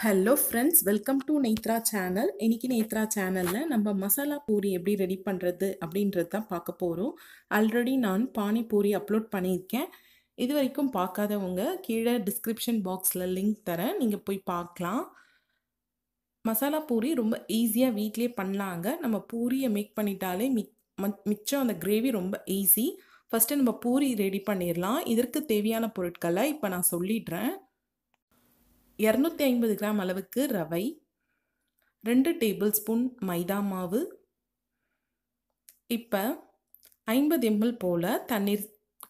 hello friends welcome to Netra channel இன்றைக்கி நேத்ரா சேனலில் நம்ம மசாலா பூரி எப்படி ரெடி பண்ணுறது அப்படின்றது தான் பார்க்க போகிறோம் ஆல்ரெடி நான் பானி பூரி அப்லோட் பண்ணியிருக்கேன் இது வரைக்கும் பார்க்காதவங்க கீழே டிஸ்கிரிப்ஷன் பாக்ஸில் லிங்க் தரேன் நீங்கள் போய் பார்க்கலாம் மசாலா பூரி ரொம்ப ஈஸியாக வீட்லேயே பண்ணலாங்க நம்ம பூரியை மேக் பண்ணிட்டாலே மிச்சம் அந்த கிரேவி ரொம்ப ஈஸி ஃபஸ்ட்டு நம்ம பூரி ரெடி பண்ணிடலாம் இதற்கு தேவையான பொருட்களை இப்போ நான் சொல்லிடுறேன் இரநூத்தி ஐம்பது கிராம் அளவுக்கு ரவை ரெண்டு டேபிள் ஸ்பூன் மைதா மாவு இப்போ ஐம்பது எம்எல் போல் தண்ணீர்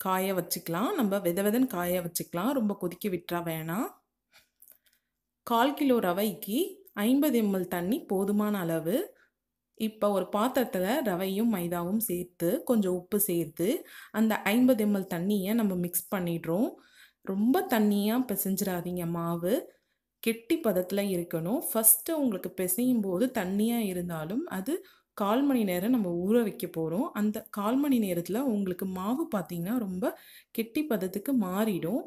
காய வச்சுக்கலாம் நம்ம வித விதன் காய வச்சுக்கலாம் ரொம்ப கொதிக்க விட்டுறா வேணாம் கால் கிலோ ரவைக்கு ஐம்பது எம்எல் தண்ணி போதுமான அளவு இப்போ ஒரு பாத்திரத்தில் ரவையும் மைதாவும் சேர்த்து கொஞ்சம் உப்பு சேர்த்து அந்த ஐம்பது எம்எல் தண்ணியை நம்ம மிக்ஸ் பண்ணிடுறோம் ரொம்ப தண்ணியாக பிசைஞ்சிடாதீங்க மாவு கெட்டி பதத்தில் இருக்கணும் ஃபஸ்ட்டு உங்களுக்கு பிசையும் போது தண்ணியாக இருந்தாலும் அது கால் மணி நேரம் நம்ம ஊற வைக்க போகிறோம் அந்த கால் மணி நேரத்தில் உங்களுக்கு மாவு பார்த்திங்கன்னா ரொம்ப கெட்டி பதத்துக்கு மாறிடும்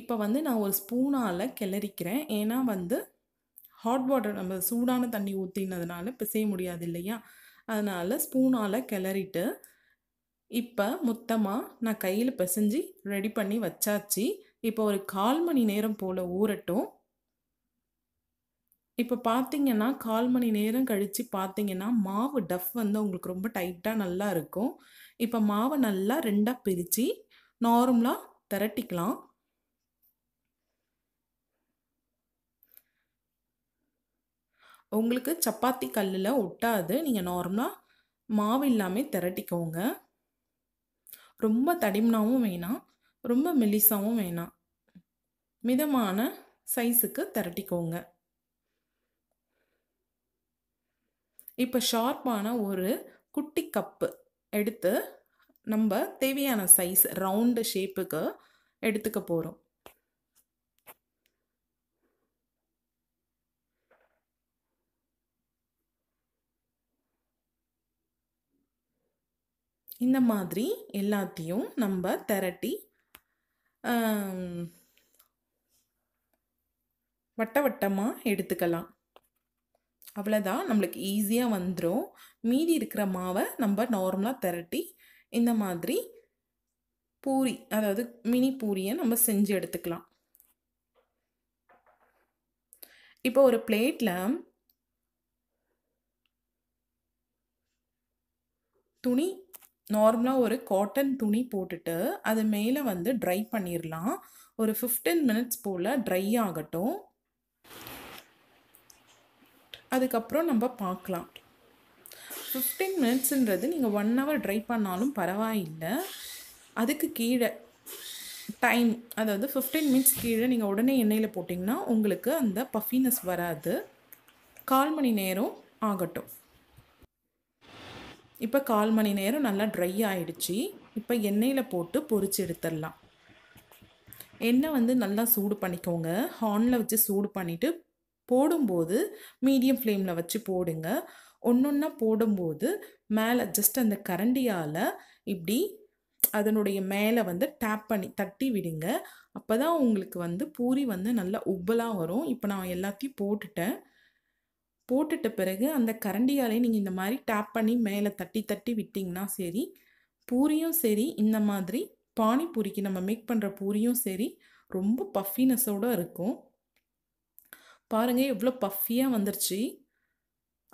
இப்போ வந்து நான் ஒரு ஸ்பூனால் கிளறிக்கிறேன் ஏன்னா வந்து ஹாட் வாட்டர் நம்ம சூடான தண்ணி ஊற்றினதுனால பிசைய முடியாது இல்லையா அதனால் ஸ்பூனால் கிளறிட்டு இப்போ மொத்தமாக நான் கையில் பிசைஞ்சு ரெடி பண்ணி வச்சாச்சு இப்போ ஒரு கால் மணி நேரம் போல் ஊறட்டும் இப்போ பார்த்தீங்கன்னா கால் மணி நேரம் கழித்து பார்த்தீங்கன்னா மாவு டஃப் வந்து உங்களுக்கு ரொம்ப டைட்டாக நல்லா இருக்கும் இப்போ மாவை நல்லா ரெண்டாக பிரித்து நார்மலாக திரட்டிக்கலாம் உங்களுக்கு சப்பாத்தி கல்லில் ஒட்டாது நீங்கள் நார்மலாக மாவு இல்லாமல் திரட்டிக்கோங்க ரொம்ப தடிம்னாவும் வேணாம் ரொம்ப மெலிசாவும் வேணாம் மிதமான சைஸுக்கு திரட்டிக்கோங்க இப்போ ஷார்ப்பான ஒரு குட்டி கப்பு எடுத்து நம்ம தேவையான சைஸ் ரவுண்டு ஷேப்புக்கு எடுத்துக்க போகிறோம் இந்த மாதிரி எல்லாத்தையும் நம்ம திரட்டி வட்ட வட்டமாக எடுத்துக்கலாம் அவ்வளோதான் நம்மளுக்கு ஈஸியாக வந்துடும் மீதி இருக்கிற மாவை நம்ம நார்மலாக திரட்டி இந்த மாதிரி பூரி அதாவது மினி பூரியை நம்ம செஞ்சு எடுத்துக்கலாம் இப்போ ஒரு பிளேட்டில் துணி நார்மலாக ஒரு காட்டன் துணி போட்டுட்டு அது மேலே வந்து ட்ரை பண்ணிடலாம் ஒரு ஃபிஃப்டீன் மினிட்ஸ் போல் ட்ரை ஆகட்டும் அதுக்கப்புறம் நம்ம பார்க்கலாம் ஃபிஃப்டீன் மினிட்ஸுன்றது நீங்கள் ஒன் ஹவர் ட்ரை பண்ணாலும் பரவாயில்லை அதுக்கு கீழே டைம் அதாவது ஃபிஃப்டீன் மினிட்ஸ் கீழே நீங்கள் உடனே எண்ணெயில் போட்டிங்கன்னா உங்களுக்கு அந்த பஃபினஸ் வராது கால் மணி நேரம் ஆகட்டும் இப்போ கால் மணி நேரம் நல்லா ட்ரை ஆகிடுச்சி இப்போ எண்ணெயில் போட்டு பொறிச்சு எடுத்துடலாம் எண்ணெய் வந்து நல்லா சூடு பண்ணிக்கோங்க ஹார்னில் வச்சு சூடு பண்ணிவிட்டு போடும்போது மீடியம் ஃப்ளேமில் வச்சு போடுங்க ஒன்று ஒன்றா போடும்போது மேலே ஜஸ்ட் அந்த கரண்டியால் இப்படி அதனுடைய மேலே வந்து டேப் பண்ணி தட்டி விடுங்க அப்போ தான் உங்களுக்கு வந்து பூரி வந்து நல்லா உப்பலாக வரும் இப்போ நான் எல்லாத்தையும் போட்டுட்டேன் போட்டுட்ட பிறகு அந்த கரண்டியாலே நீங்கள் இந்த மாதிரி டேப் பண்ணி மேலே தட்டி தட்டி விட்டிங்கன்னா சரி பூரியும் சரி இந்த மாதிரி பானிபூரிக்கு நம்ம மேக் பண்ணுற பூரியும் சரி ரொம்ப பஃபினஸோடு இருக்கும் பாருங்கள் எவ்வளோ பஃபியாக வந்துருச்சு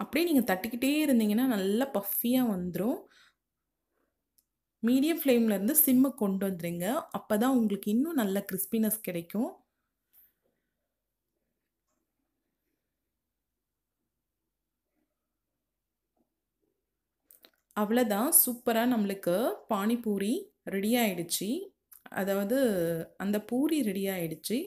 அப்படியே நீங்கள் தட்டிக்கிட்டே இருந்தீங்கன்னா நல்லா பஃபியாக வந்துடும் மீடியம் ஃப்ளேம்லேருந்து சிம்மை கொண்டு வந்துடுங்க அப்போ தான் உங்களுக்கு இன்னும் நல்ல கிறிஸ்பினஸ் கிடைக்கும் அவ்வளோதான் சூப்பராக நம்மளுக்கு பானிபூரி ரெடி ஆயிடுச்சு அதாவது அந்த பூரி ரெடி ஆயிடுச்சு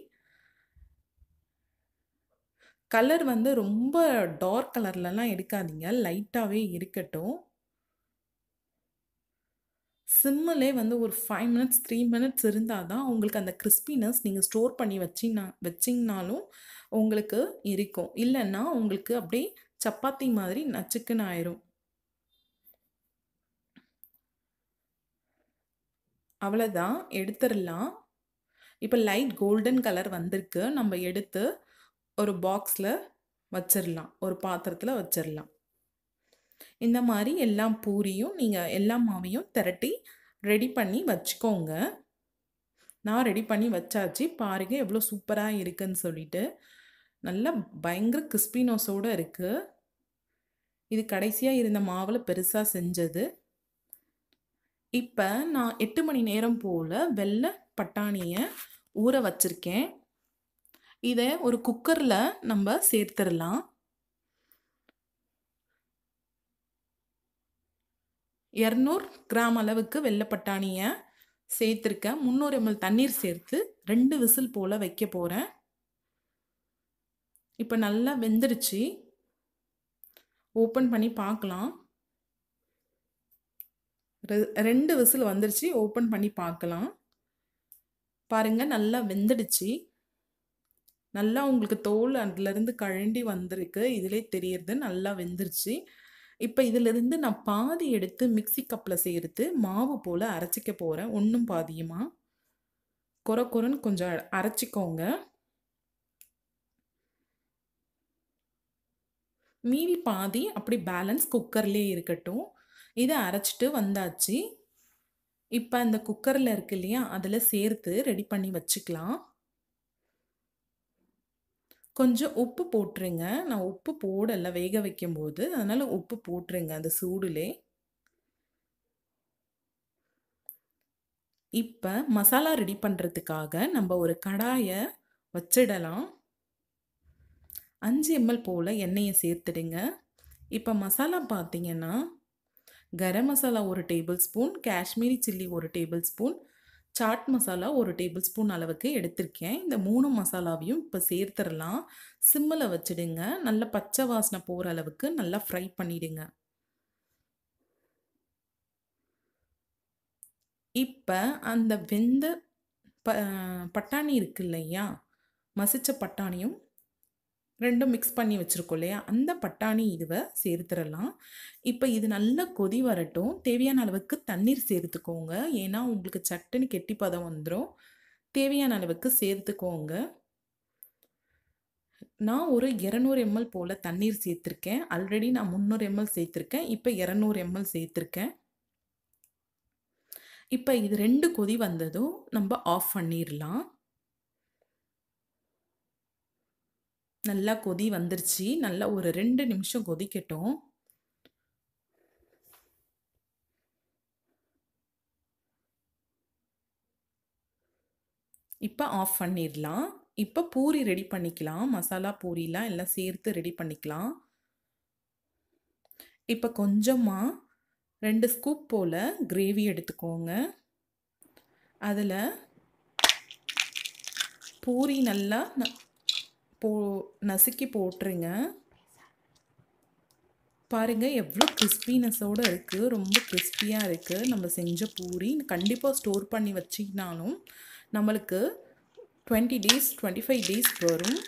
கலர் வந்து ரொம்ப டார்க் கலர்லலாம் எடுக்காதீங்க லைட்டாகவே இருக்கட்டும் சிம்மிலே வந்து ஒரு ஃபைவ் மினிட்ஸ் த்ரீ மினிட்ஸ் இருந்தால் தான் உங்களுக்கு அந்த கிறிஸ்பினஸ் நீங்கள் ஸ்டோர் பண்ணி வச்சிங்கன்னா வச்சிங்கனாலும் உங்களுக்கு இருக்கும் இல்லைன்னா உங்களுக்கு அப்படியே சப்பாத்தி மாதிரி நச்சுக்குன்னு ஆயிரும் அவ்வளோதான் எடுத்துடலாம் இப்போ லைட் கோல்டன் கலர் வந்திருக்கு நம்ம எடுத்து ஒரு பாக்ஸில் வச்சிடலாம் ஒரு பாத்திரத்தில் வச்சிடலாம் இந்த மாதிரி எல்லா பூரியும் நீங்கள் எல்லா மாவையும் திரட்டி ரெடி பண்ணி வச்சுக்கோங்க நான் ரெடி பண்ணி வச்சாச்சு பாருங்க எவ்வளோ சூப்பராக இருக்குதுன்னு சொல்லிட்டு நல்லா பயங்கர கிறிஸ்பினோஸோடு இருக்குது இது கடைசியாக இருந்த மாவில் பெருசாக செஞ்சது இப்போ நான் எட்டு மணி நேரம் போல் வெள்ளை பட்டாணியை ஊற வச்சுருக்கேன் இதை ஒரு குக்கரில் நம்ம சேர்த்துடலாம் இரநூறு கிராம் அளவுக்கு பட்டாணியை சேர்த்துருக்கேன் முந்நூறு எம்எல் தண்ணீர் சேர்த்து ரெண்டு விசில் போல் வைக்க போகிறேன் இப்போ நல்லா வெந்துருச்சு ஓப்பன் பண்ணி பார்க்கலாம் ரெண்டு விசில் வந்துருச்சு ஓப்பன் பண்ணி பார்க்கலாம் பாருங்கள் நல்லா வெந்துடுச்சு நல்லா உங்களுக்கு தோல் அதுலேருந்து கழண்டி வந்திருக்கு இதிலே தெரியறது நல்லா வெந்துருச்சு இப்போ இதிலிருந்து நான் பாதி எடுத்து மிக்சி கப்பில் சேர்த்து மாவு போல் அரைச்சிக்க போகிறேன் ஒன்றும் பாதியுமா குறை குறைன்னு கொஞ்சம் அரைச்சிக்கோங்க மீதி பாதி அப்படி பேலன்ஸ் குக்கர்லேயே இருக்கட்டும் இதை அரைச்சிட்டு வந்தாச்சு இப்போ அந்த குக்கரில் இருக்கு இல்லையா அதில் சேர்த்து ரெடி பண்ணி வச்சுக்கலாம் கொஞ்சம் உப்பு போட்டுருங்க நான் உப்பு போடலை வேக வைக்கும்போது அதனால் உப்பு போட்டுருங்க அந்த சூடுலே இப்போ மசாலா ரெடி பண்ணுறதுக்காக நம்ம ஒரு கடாயை வச்சிடலாம் அஞ்சு எம்எல் போல் எண்ணெயை சேர்த்துடுங்க இப்போ மசாலா பார்த்தீங்கன்னா கரம் மசாலா ஒரு டேபிள் ஸ்பூன் காஷ்மீரி சில்லி ஒரு டேபிள் ஸ்பூன் சாட் மசாலா ஒரு டேபிள் ஸ்பூன் அளவுக்கு எடுத்திருக்கேன் இந்த மூணு மசாலாவையும் இப்போ சேர்த்துடலாம் சிம்மில் வச்சுடுங்க நல்ல பச்சை வாசனை போகிற அளவுக்கு நல்லா ஃப்ரை பண்ணிவிடுங்க இப்போ அந்த வெந்த ப பட்டாணி இருக்கு இல்லையா மசித்த பட்டாணியும் ரெண்டும் மிக்ஸ் பண்ணி வச்சுருக்கோம் இல்லையா அந்த பட்டாணி இதுவை சேர்த்துடலாம் இப்போ இது நல்லா கொதி வரட்டும் தேவையான அளவுக்கு தண்ணீர் சேர்த்துக்கோங்க ஏன்னா உங்களுக்கு சட்டுன்னு கெட்டி பதம் வந்துடும் தேவையான அளவுக்கு சேர்த்துக்கோங்க நான் ஒரு இரநூறு எம்எல் போல் தண்ணீர் சேர்த்துருக்கேன் ஆல்ரெடி நான் முந்நூறு எம்எல் சேர்த்துருக்கேன் இப்போ இரநூறு எம்எல் சேர்த்துருக்கேன் இப்போ இது ரெண்டு கொதி வந்ததும் நம்ம ஆஃப் பண்ணிடலாம் நல்லா கொதி வந்துருச்சு நல்லா ஒரு ரெண்டு நிமிஷம் கொதிக்கட்டும் இப்போ ஆஃப் பண்ணிடலாம் இப்போ பூரி ரெடி பண்ணிக்கலாம் மசாலா பூரிலாம் எல்லாம் சேர்த்து ரெடி பண்ணிக்கலாம் இப்போ கொஞ்சமாக ரெண்டு ஸ்கூப் போல் கிரேவி எடுத்துக்கோங்க அதில் பூரி நல்லா போ நசுக்கி போட்டுருங்க பாருங்கள் எவ்வளோ கிறிஸ்பினஸோடு இருக்குது ரொம்ப கிறிஸ்பியாக இருக்குது நம்ம செஞ்ச பூரி கண்டிப்பாக ஸ்டோர் பண்ணி வச்சிங்கனாலும் நம்மளுக்கு twenty days twenty five days வரும்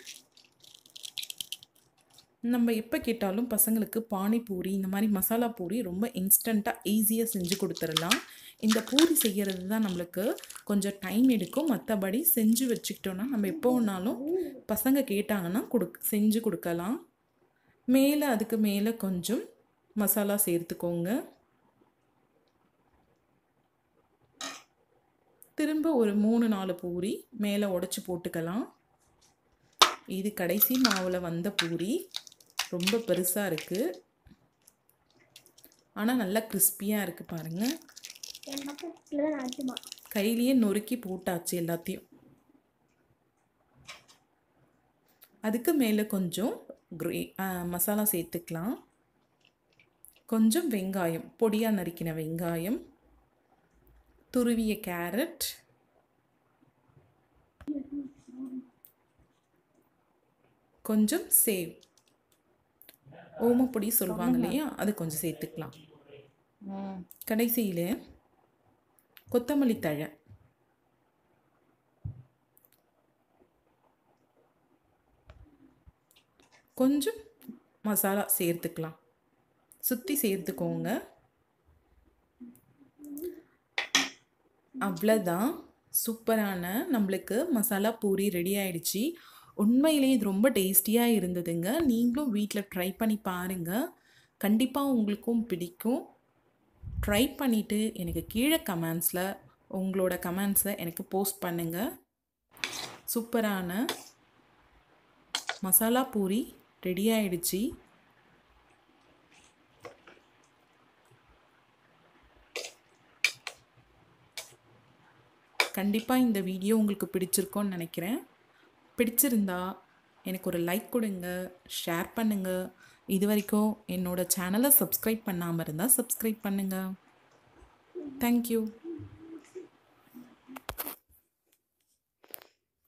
நம்ம எப்போ கேட்டாலும் பசங்களுக்கு பானிபூரி இந்த மாதிரி மசாலா பூரி ரொம்ப இன்ஸ்டண்ட்டாக ஈஸியாக செஞ்சு கொடுத்துடலாம் இந்த பூரி செய்கிறது தான் நம்மளுக்கு கொஞ்சம் டைம் எடுக்கும் மற்றபடி செஞ்சு வச்சுக்கிட்டோன்னா நம்ம எப்போ வேணாலும் பசங்க கேட்டாங்கன்னா கொடுக் செஞ்சு கொடுக்கலாம் மேலே அதுக்கு மேலே கொஞ்சம் மசாலா சேர்த்துக்கோங்க திரும்ப ஒரு மூணு நாலு பூரி மேலே உடச்சி போட்டுக்கலாம் இது கடைசி மாவில் வந்த பூரி ரொம்ப பெருசாக இருக்குது ஆனால் நல்லா கிறிஸ்பியாக இருக்குது பாருங்கள் கையிலேயே நொறுக்கி போட்டாச்சு எல்லாத்தையும் அதுக்கு மேலே கொஞ்சம் மசாலா சேர்த்துக்கலாம் கொஞ்சம் வெங்காயம் பொடியாக நறுக்கின வெங்காயம் துருவிய கேரட் கொஞ்சம் சேவ் ஓமப்பொடி சொல்லுவாங்க இல்லையா அது கொஞ்சம் சேர்த்துக்கலாம் கடைசியில் கொத்தமல்லி தழை கொஞ்சம் மசாலா சேர்த்துக்கலாம் சுற்றி சேர்த்துக்கோங்க அவ்வளோதான் சூப்பரான நம்மளுக்கு மசாலா பூரி ரெடி ஆயிடுச்சு உண்மையிலேயே இது ரொம்ப டேஸ்டியாக இருந்ததுங்க நீங்களும் வீட்டில் ட்ரை பண்ணி பாருங்கள் கண்டிப்பாக உங்களுக்கும் பிடிக்கும் ட்ரை பண்ணிவிட்டு எனக்கு கீழே கமெண்ட்ஸில் உங்களோட கமெண்ட்ஸை எனக்கு போஸ்ட் பண்ணுங்கள் சூப்பரான மசாலா பூரி ரெடி ஆயிடுச்சு கண்டிப்பாக இந்த வீடியோ உங்களுக்கு பிடிச்சிருக்கோன்னு நினைக்கிறேன் பிடிச்சிருந்தா எனக்கு ஒரு லைக் கொடுங்க ஷேர் பண்ணுங்கள் இது வரைக்கும் என்னோடய சேனலை சப்ஸ்கிரைப் பண்ணாமல் இருந்தால் சப்ஸ்கிரைப் பண்ணுங்கள் தேங்க்யூ